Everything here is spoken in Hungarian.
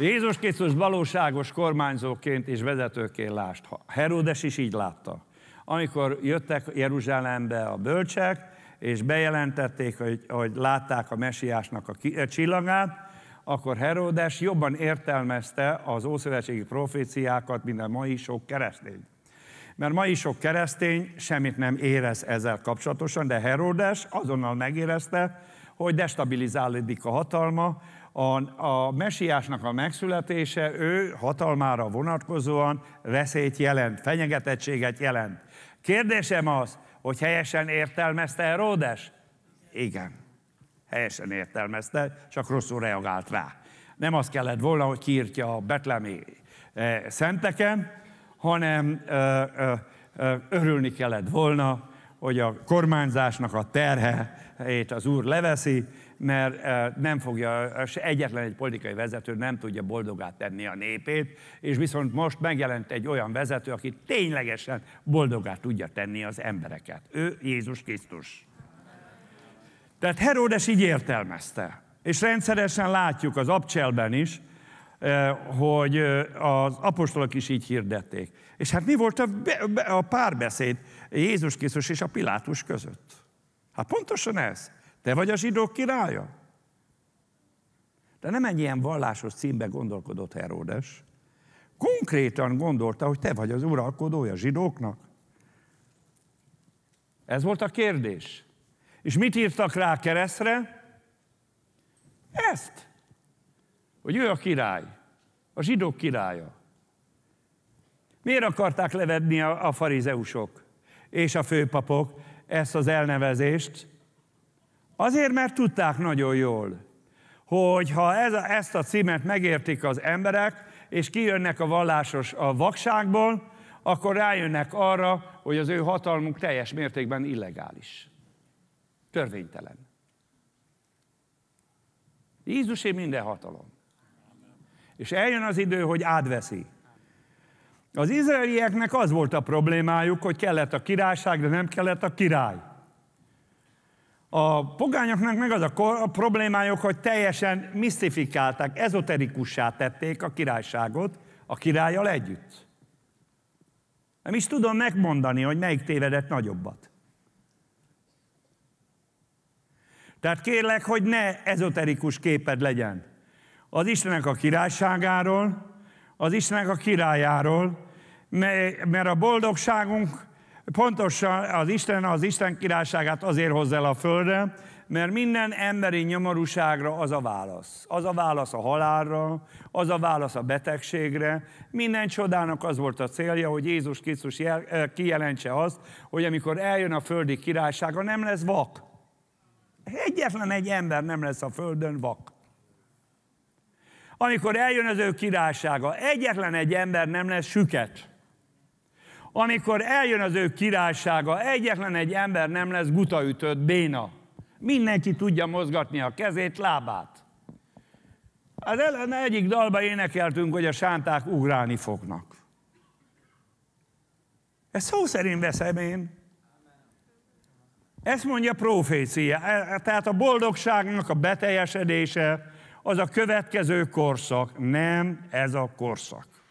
Jézus Krisztus valóságos kormányzóként és vezetőként lást. Herodes is így látta. Amikor jöttek Jeruzsálembe a bölcsek, és bejelentették, hogy, hogy látták a mesiásnak a, ki, a csillagát, akkor Herodes jobban értelmezte az ószövetségi proféciákat, mint a mai sok keresztény. Mert mai sok keresztény semmit nem érez ezzel kapcsolatosan, de Herodes azonnal megérezte, hogy destabilizálódik a hatalma, a, a mesiásnak a megszületése ő hatalmára vonatkozóan veszélyt jelent, fenyegetettséget jelent. Kérdésem az, hogy helyesen értelmezte Ródes? Igen, helyesen értelmezte, csak rosszul reagált rá. Nem azt kellett volna, hogy kiírtja a betlemi eh, szenteken, hanem ö, ö, ö, örülni kellett volna, hogy a kormányzásnak a terheét az úr leveszi, mert e, nem fogja, egyetlen egy politikai vezető nem tudja boldogát tenni a népét, és viszont most megjelent egy olyan vezető, aki ténylegesen boldogát tudja tenni az embereket. Ő Jézus Krisztus. Tehát Heródes így értelmezte. És rendszeresen látjuk az abcselben is, Eh, hogy eh, az apostolok is így hirdették. És hát mi volt a, be, a párbeszéd Jézus Krisztus és a Pilátus között? Hát pontosan ez. Te vagy a zsidók királya. De nem egy ilyen vallásos címbe gondolkodott Heródes. Konkrétan gondolta, hogy te vagy az uralkodója zsidóknak. Ez volt a kérdés. És mit írtak rá keresztre? Ezt hogy ő a király, a zsidók királya. Miért akarták levedni a, farizeusok és a főpapok ezt az elnevezést? Azért, mert tudták nagyon jól, hogy ha ez a, ezt a címet megértik az emberek, és kijönnek a vallásos a vakságból, akkor rájönnek arra, hogy az ő hatalmuk teljes mértékben illegális. Törvénytelen. Jézusé minden hatalom. És eljön az idő, hogy átveszi. Az izraelieknek az volt a problémájuk, hogy kellett a királyság, de nem kellett a király. A pogányoknak meg az a problémájuk, hogy teljesen misztifikálták, ezoterikussá tették a királyságot a királyjal együtt. Nem is tudom megmondani, hogy melyik tévedett nagyobbat. Tehát kérlek, hogy ne ezoterikus képed legyen az Istenek a királyságáról, az Istenek a királyáról, mert a boldogságunk pontosan az Isten, az Isten királyságát azért hozza el a földre, mert minden emberi nyomorúságra az a válasz. Az a válasz a halálra, az a válasz a betegségre. Minden csodának az volt a célja, hogy Jézus Krisztus kijelentse azt, hogy amikor eljön a földi királysága, nem lesz vak. Egyetlen egy ember nem lesz a földön vak. Amikor eljön az ő királysága, egyetlen egy ember nem lesz süket. Amikor eljön az ő királysága, egyetlen egy ember nem lesz gutaütött, béna. Mindenki tudja mozgatni a kezét, lábát. Az ellen egyik dalba énekeltünk, hogy a sánták ugrálni fognak. Ez szó szerint veszem én. Ezt mondja a profécia. E, e, tehát a boldogságnak a beteljesedése, az a következő korszak. Nem ez a korszak.